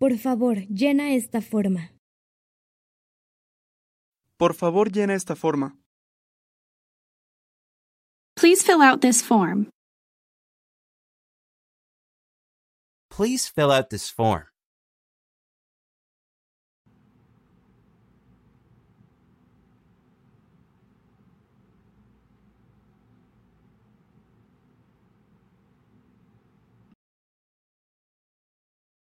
Por favor, llena esta forma. Por favor, llena esta forma. Please fill out this form. Please fill out this form.